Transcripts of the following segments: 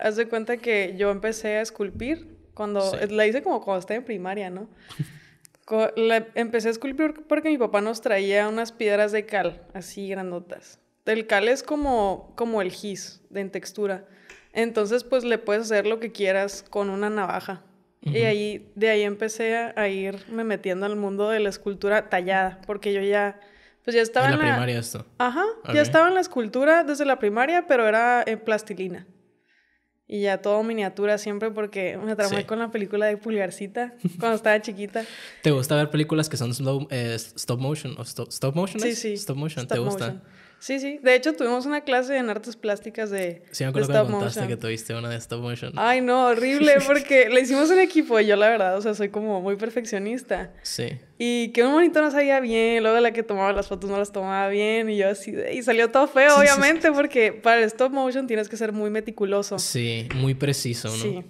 Haz de cuenta que yo empecé a esculpir cuando, la hice como cuando estaba en primaria, ¿no? empecé a esculpir porque mi papá nos traía unas piedras de cal, así grandotas. El cal es como, como el gis, en textura. Entonces, pues le puedes hacer lo que quieras con una navaja. Y ahí, de ahí empecé a, irme metiendo al mundo de la escultura tallada, porque yo ya, pues ya estaba en la... primaria esto. Ajá, ya estaba en la escultura desde la primaria, pero era en plastilina. Y ya todo miniatura siempre porque me trabajé con la película de Pulgarcita cuando estaba chiquita. ¿Te gusta ver películas que son eh, stop motion stop, motion? Sí, sí. Stop motion, ¿te gusta? Sí, sí. De hecho, tuvimos una clase en artes plásticas de. Sí, me acuerdo que me contaste que tuviste una de stop motion. Ay, no, horrible, porque le hicimos en equipo. Y yo, la verdad, o sea, soy como muy perfeccionista. Sí. Y que un bonito, no salía bien, luego la que tomaba las fotos no las tomaba bien, y yo así, y salió todo feo, obviamente, porque para el stop motion tienes que ser muy meticuloso. Sí, muy preciso, ¿no? Sí.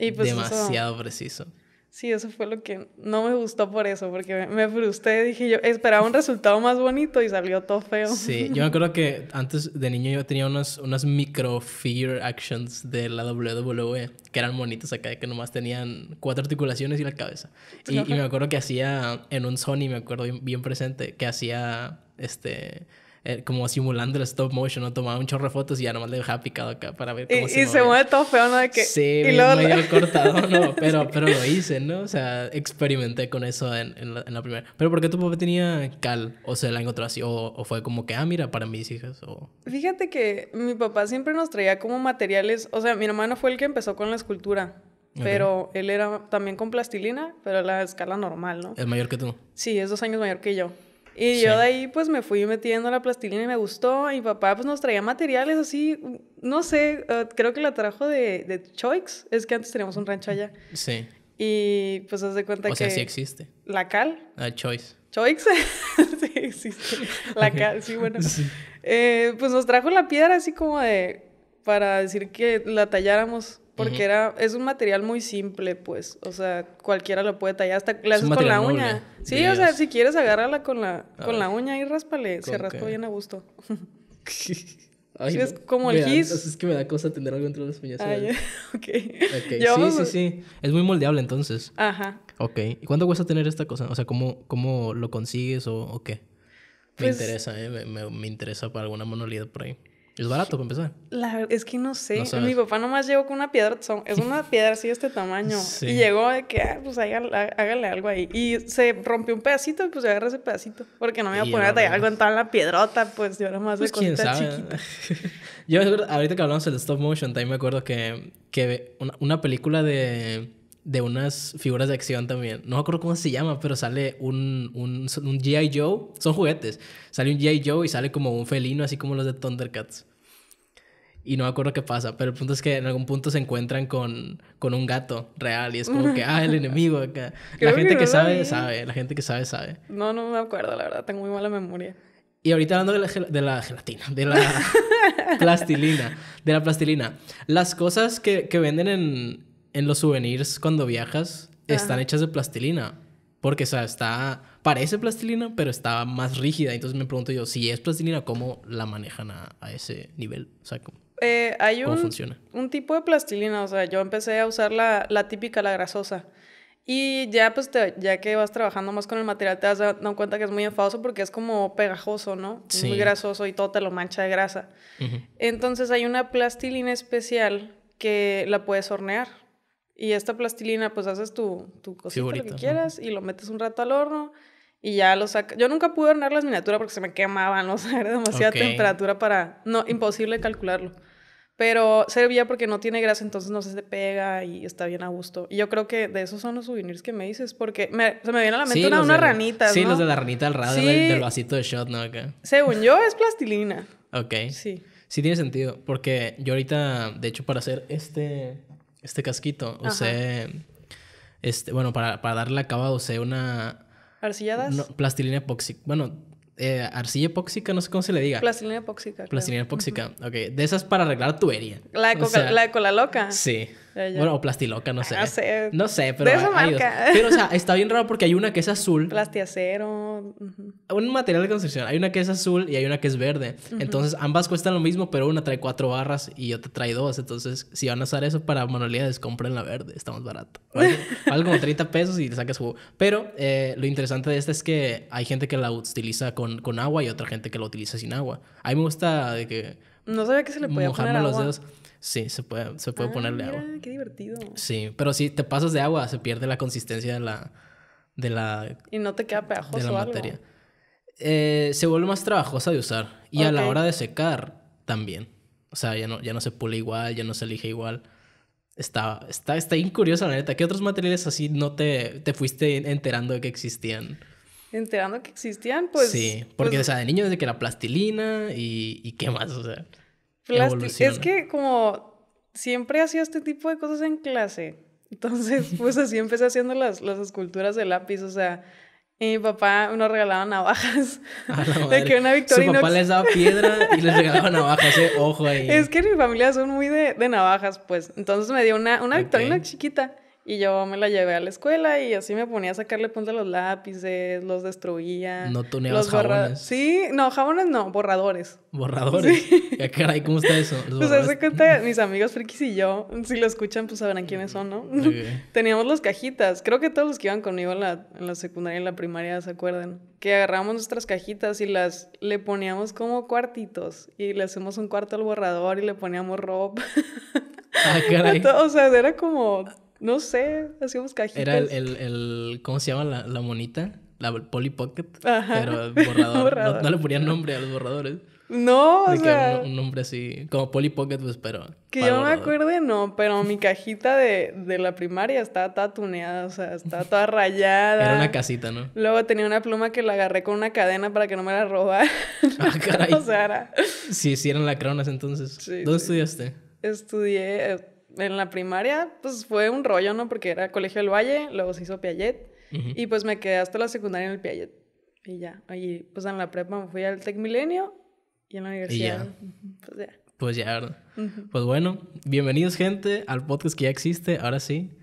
Y pues Demasiado preciso. Sí, eso fue lo que no me gustó por eso, porque me frustré, dije yo, esperaba un resultado más bonito y salió todo feo. Sí, yo me acuerdo que antes de niño yo tenía unas, unas micro figure actions de la WWE, que eran bonitas acá, que nomás tenían cuatro articulaciones y la cabeza. Y, me acuerdo que hacía, en un Sony me acuerdo bien presente, que hacía, este, eh, como simulando el stop motion, ¿no? Tomaba un chorro de fotos y ya nomás le dejaba picado acá para ver cómo y, se Y se mueve todo feo, ¿no? De que... Sí, y luego... cortado, ¿no? Pero, pero lo hice, ¿no? O sea, experimenté con eso en, en, la, primera. ¿Pero por qué tu papá tenía cal? ¿O sea la encontró así? ¿O, fue como que, ah, mira, para mis hijas? O... Fíjate que mi papá siempre nos traía como materiales... O sea, mi hermano fue el que empezó con la escultura. Pero él era también con plastilina, pero a la escala normal, ¿no? ¿Es mayor que tú? Sí, es dos años mayor que yo. Y yo de ahí pues me fui metiendo la plastilina y me gustó. Y mi papá pues nos traía materiales así, no sé, eh, creo que la trajo de, de Choix. Es que antes teníamos un rancho allá. Sí. Y pues haz de cuenta que... O sea, sí existe. La cal. Ah, Choix. Choix. sí existe. La cal, sí, bueno. Eh, pues nos trajo la piedra así como de... Para decir que la talláramos porque era, es un material muy simple, pues, o sea, cualquiera lo puede tallar, hasta la haces con la uña. Sí, o sea, si quieres agárrala con la, con la uña y ráspale, se raspa bien a gusto. es como el gis. Es que me da cosa tener algo entre las uñas. Ah, okay. Sí, sí, sí. Es muy moldeable entonces. Ajá. Ok. ¿Y vas cuesta tener esta cosa? O sea, ¿cómo, cómo lo consigues o, o qué? Me pues interesa, ¿eh? Me, me, interesa para alguna manualidad por ahí. Es barato para empezar. La, es que no sé. Mi papá nomás llegó con una piedra. Es una piedra así de este tamaño. Y llegó de que, ah, pues hágale, algo ahí. Y se rompió un pedacito y pues agarra ese pedacito. Porque no me iba a poner a algo en toda la piedrota. Pues yo era más de pues, quién yo ahorita que hablamos del stop motion, también me acuerdo que, que una, película de unas figuras de acción también. No me acuerdo cómo se llama, pero sale un, un, un G.I. Joe. Son juguetes. Sale un G.I. Joe y sale como un felino, así como los de Thundercats y no me acuerdo qué pasa, pero el punto es que en algún punto se encuentran con, con un gato real y es como que, ah, el enemigo acá. la gente que, sabe, sabe, la gente que sabe, sabe. No, no me acuerdo, la verdad, tengo muy mala memoria. Y ahorita hablando de la, de la gelatina, de la plastilina, de la plastilina. Las cosas que, que venden en, en, los souvenirs cuando viajas están hechas de plastilina. Porque, o sea, está... Parece plastilina, pero está más rígida. Entonces me pregunto yo, si es plastilina, ¿cómo la manejan a, ese nivel? O sea, eh, hay un, tipo de plastilina, o sea, yo empecé a usar la, la típica, la grasosa. Y ya, pues, ya que vas trabajando más con el material, te vas dando cuenta que es muy enfadoso porque es como pegajoso, ¿no? Muy grasoso y todo te lo mancha de grasa. Entonces hay una plastilina especial que la puedes hornear. Y esta plastilina, pues, haces tu, tu cosita, lo que quieras, y lo metes un rato al horno y ya lo sacas. Yo nunca pude hornear las miniaturas porque se me quemaban, o sea, era demasiada temperatura para... No, imposible calcularlo. Pero servía porque no tiene grasa, entonces no se pega y está bien a gusto. Y yo creo que de esos son los souvenirs que me dices, porque se me viene a la mente una, una ranita. Sí, los de la ranita al rato del, vasito de shot, ¿no? Según yo, es plastilina. ok. Sí. Sí tiene sentido, porque yo ahorita, de hecho, para hacer este, este casquito, usé, este, bueno, para, para darle acabado usé una... ¿Arcilladas? No, plastilina epóxica. Bueno, eh, arcilla epóxica, no sé cómo se le diga. Plastilina epóxica. Plastilina epóxica, okay. ok. De esas para arreglar tubería. La de, la de cola loca. Sí. Bueno, o plastiloca, ah, no sé. No sé. pero. De esa marca. Pero, o sea, está bien raro porque hay una que es azul. Plastiacero. Un material de construcción. Hay una que es azul y hay una que es verde. Entonces, ambas cuestan lo mismo, pero una trae cuatro barras y otra trae dos. Entonces, si van a usar eso para manualidades, compren la verde. Está más barato. Vale, como 30 pesos y le sacas jugo. Pero eh, lo interesante de esta es que hay gente que la utiliza con, con agua y otra gente que la utiliza sin agua. A mí me gusta de que. No sabía que se le podía mojarme poner los agua. dedos. Sí, se puede, se puede ah, ponerle agua. Qué divertido. Sí, pero si te pasas de agua, se pierde la consistencia de la. De la y no te queda pegajoso. De la materia. Eh, se vuelve más trabajosa de usar. Y a la hora de secar, también. O sea, ya no, ya no se pula igual, ya no se elige igual. Está, está, está incuriosa, la neta. ¿Qué otros materiales así no te, te fuiste enterando de que existían? Enterando que existían, pues. Sí, porque pues o sea, de niño desde que era plastilina y, y qué más, o sea es que como siempre hacía este tipo de cosas en clase, entonces pues así empecé haciendo las, las esculturas de lápiz, o sea, mi papá nos regalaba navajas. de que una papá les daba piedra y les regalaba navajas, eh, ojo ahí. Es que mi familia son muy de, navajas, pues. Entonces me dio una, una chiquita. Y yo me la llevé a la escuela y así me ponía a sacarle punta a los lápices, los destruía. ¿No tuneabas los jabones? Sí, no, jabones no, borradores. ¿Borradores? Ya caray, ¿cómo está eso? Pues hace cuenta, mis amigos frikis y yo, si lo escuchan, pues sabrán quiénes son, ¿no? Teníamos las cajitas. Creo que todos los que iban conmigo en la, secundaria y en la primaria se acuerdan. Que agarramos nuestras cajitas y las le poníamos como cuartitos. Y le hacemos un cuarto al borrador y le poníamos ropa. Ah, caray. o sea, era como no sé, hacíamos cajitas. Era el, el, el ¿cómo se llama la, monita? La Polly Pocket. Pero borrador. No, le ponían nombre a los borradores. No, o Un, nombre así, como Polly Pocket, pues, pero. Que yo me acuerde, no, pero mi cajita de, la primaria estaba toda tuneada, o sea, estaba toda rayada. Era una casita, ¿no? Luego tenía una pluma que la agarré con una cadena para que no me la robaran. Ah, caray. o sea, era... Sí, sí, eran lacronas entonces. ¿Dónde estudiaste? Estudié eh, en la primaria, pues fue un rollo, ¿no? Porque era Colegio del Valle, luego se hizo Piaget, y pues me quedé hasta la secundaria en el Piaget. Y ya, ahí pues en la prepa me fui al Tec Milenio y en la universidad. Pues ya. Pues ya, Pues bueno, bienvenidos gente al podcast que ya existe, ahora sí.